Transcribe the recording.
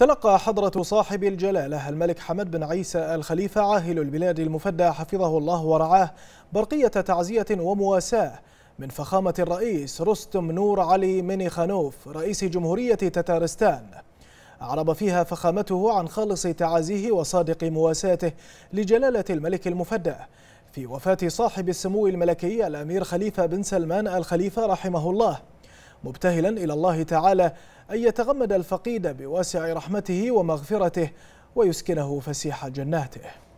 تلقى حضرة صاحب الجلالة الملك حمد بن عيسى الخليفة عاهل البلاد المفدى حفظه الله ورعاه برقية تعزية ومواساة من فخامة الرئيس رستم نور علي خانوف رئيس جمهورية تتارستان أعرب فيها فخامته عن خالص تعازيه وصادق مواساته لجلالة الملك المفدى في وفاة صاحب السمو الملكي الأمير خليفة بن سلمان الخليفة رحمه الله مبتهلا إلى الله تعالى أن يتغمد الفقيد بواسع رحمته ومغفرته ويسكنه فسيح جناته